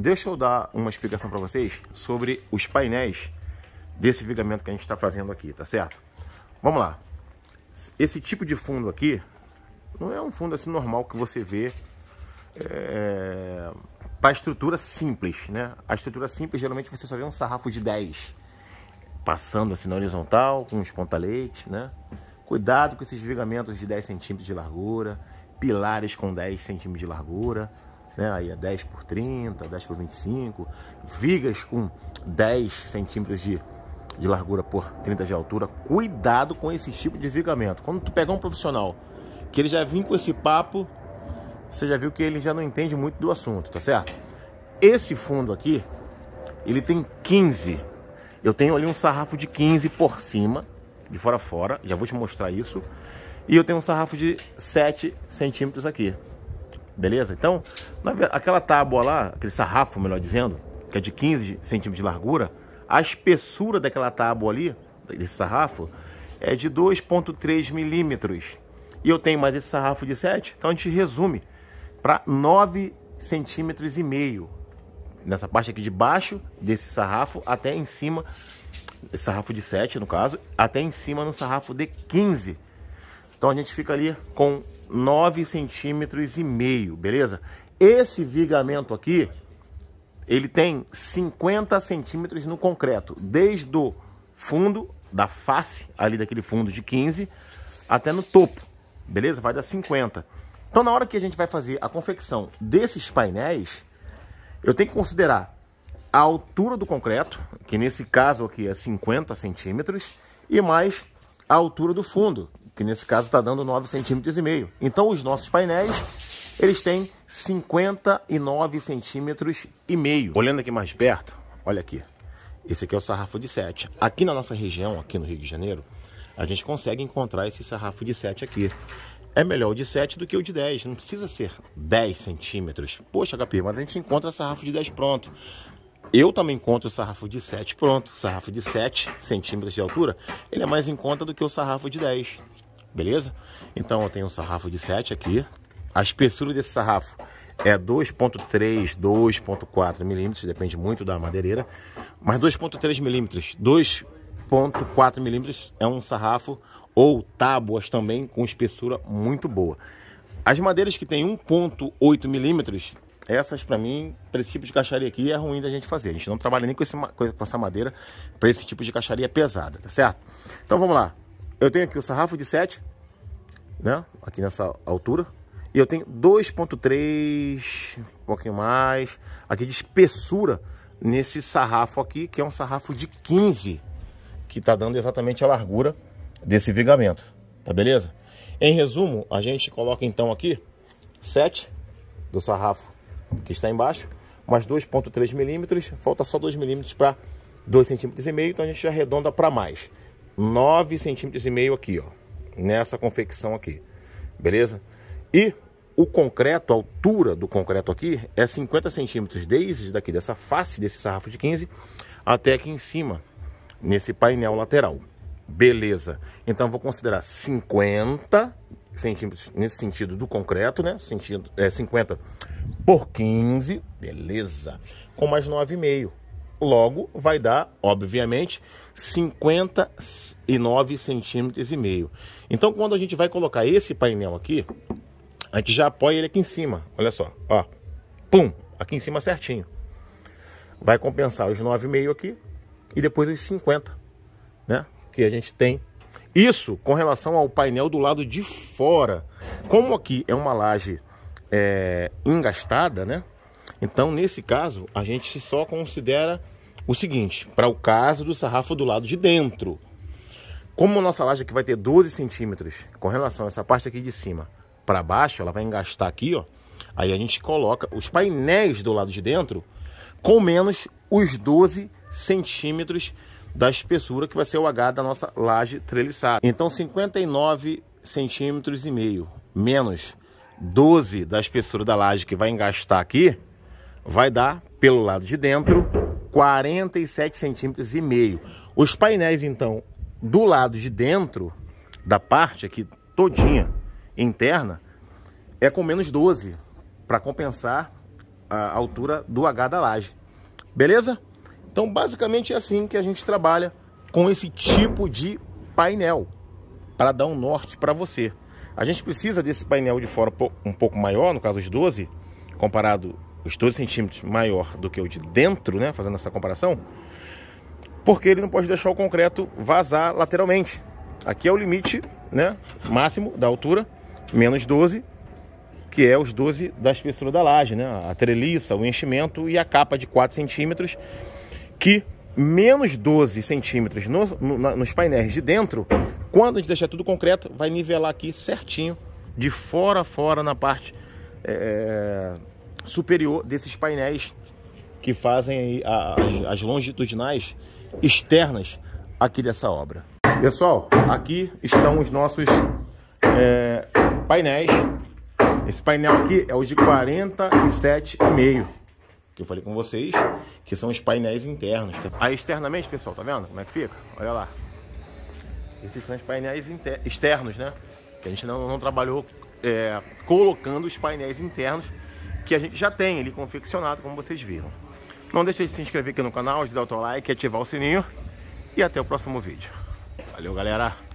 Deixa eu dar uma explicação para vocês sobre os painéis desse vigamento que a gente está fazendo aqui, tá certo? Vamos lá. Esse tipo de fundo aqui não é um fundo assim normal que você vê é, para estrutura simples, né? A estrutura simples geralmente você só vê um sarrafo de 10 passando assim na horizontal com os leite né? Cuidado com esses vigamentos de 10 centímetros de largura, pilares com 10 centímetros de largura, né? Aí é 10 por 30, 10 por 25, vigas com 10 centímetros de, de largura por 30 de altura. Cuidado com esse tipo de vigamento. Quando tu pegar um profissional que ele já vem com esse papo, você já viu que ele já não entende muito do assunto, tá certo? Esse fundo aqui, ele tem 15. Eu tenho ali um sarrafo de 15 por cima, de fora a fora, já vou te mostrar isso. E eu tenho um sarrafo de 7 centímetros aqui, beleza? Então, Aquela tábua lá, aquele sarrafo, melhor dizendo, que é de 15 centímetros de largura, a espessura daquela tábua ali, desse sarrafo, é de 2,3 milímetros. E eu tenho mais esse sarrafo de 7, então a gente resume para 9 centímetros e meio. Nessa parte aqui de baixo desse sarrafo até em cima, esse sarrafo de 7 no caso, até em cima no sarrafo de 15. Então a gente fica ali com 9 centímetros e meio, beleza? Esse vigamento aqui, ele tem 50 centímetros no concreto, desde o fundo da face, ali daquele fundo de 15, até no topo, beleza? Vai dar 50. Então, na hora que a gente vai fazer a confecção desses painéis, eu tenho que considerar a altura do concreto, que nesse caso aqui é 50 centímetros, e mais a altura do fundo, que nesse caso está dando 9 centímetros e meio. Então, os nossos painéis eles têm 59 centímetros e meio. Olhando aqui mais perto, olha aqui. Esse aqui é o sarrafo de 7. Aqui na nossa região, aqui no Rio de Janeiro, a gente consegue encontrar esse sarrafo de 7 aqui. É melhor o de 7 do que o de 10. Não precisa ser 10 centímetros. Poxa, HP, mas a gente encontra sarrafo de 10 pronto. Eu também encontro o sarrafo de 7 pronto. O sarrafo de 7 centímetros de altura, ele é mais em conta do que o sarrafo de 10. Beleza? Então eu tenho um sarrafo de 7 aqui, a espessura desse sarrafo é 2.3, 2.4 milímetros, depende muito da madeireira, mas 2.3 milímetros, 2.4 milímetros é um sarrafo ou tábuas também com espessura muito boa. As madeiras que tem 1.8 milímetros, essas para mim, para esse tipo de caixaria aqui é ruim da gente fazer. A gente não trabalha nem com, esse, com essa madeira para esse tipo de caixaria pesada, tá certo? Então vamos lá. Eu tenho aqui o sarrafo de 7, né? Aqui nessa altura e eu tenho 2.3, um pouquinho mais, aqui de espessura nesse sarrafo aqui, que é um sarrafo de 15, que está dando exatamente a largura desse vigamento, tá beleza? Em resumo, a gente coloca então aqui 7 do sarrafo que está embaixo, mais 2.3 milímetros, falta só 2 milímetros para 2,5 centímetros e meio, então a gente arredonda para mais. 9,5 centímetros e meio aqui, ó, nessa confecção aqui, beleza? E o concreto, a altura do concreto aqui é 50 centímetros desde daqui dessa face desse sarrafo de 15 até aqui em cima, nesse painel lateral. Beleza. Então vou considerar 50 centímetros nesse sentido do concreto, né? Sentido, é, 50 por 15, beleza. Com mais 9,5. Logo, vai dar, obviamente, 59 centímetros e meio. Então, quando a gente vai colocar esse painel aqui, a gente já apoia ele aqui em cima, olha só, ó. Pum, aqui em cima certinho. Vai compensar os 9,5 aqui e depois os 50, né? Que a gente tem. Isso com relação ao painel do lado de fora. Como aqui é uma laje é, engastada, né? Então, nesse caso, a gente só considera o seguinte, para o caso do sarrafo do lado de dentro. Como nossa laje aqui vai ter 12 centímetros com relação a essa parte aqui de cima, para baixo, ela vai engastar aqui, ó. Aí a gente coloca os painéis do lado de dentro com menos os 12 centímetros da espessura que vai ser o H da nossa laje treliçada. Então 59 centímetros e meio menos 12 da espessura da laje que vai engastar aqui, vai dar pelo lado de dentro 47 centímetros e meio. Os painéis então do lado de dentro da parte aqui todinha interna é com menos 12 para compensar a altura do H da laje. Beleza? Então, basicamente é assim que a gente trabalha com esse tipo de painel para dar um norte para você. A gente precisa desse painel de fora um pouco maior, no caso os 12, comparado os 12 centímetros maior do que o de dentro, né? Fazendo essa comparação, porque ele não pode deixar o concreto vazar lateralmente. Aqui é o limite, né? Máximo da altura menos 12, que é os 12 da espessura da laje, né? A treliça, o enchimento e a capa de 4 centímetros, que menos 12 centímetros no, no, nos painéis de dentro, quando a gente deixar tudo concreto, vai nivelar aqui certinho, de fora a fora, na parte é, é superior desses painéis que fazem as, as longitudinais externas aqui dessa obra. Pessoal, aqui estão os nossos é, painéis. Esse painel aqui é o de 47,5, que eu falei com vocês, que são os painéis internos. Aí externamente, pessoal, tá vendo como é que fica? Olha lá. Esses são os painéis externos, né? Que a gente não, não trabalhou é, colocando os painéis internos que a gente já tem ali confeccionado, como vocês viram. Não deixe de se inscrever aqui no canal, de dar o teu like, ativar o sininho e até o próximo vídeo. Valeu, galera!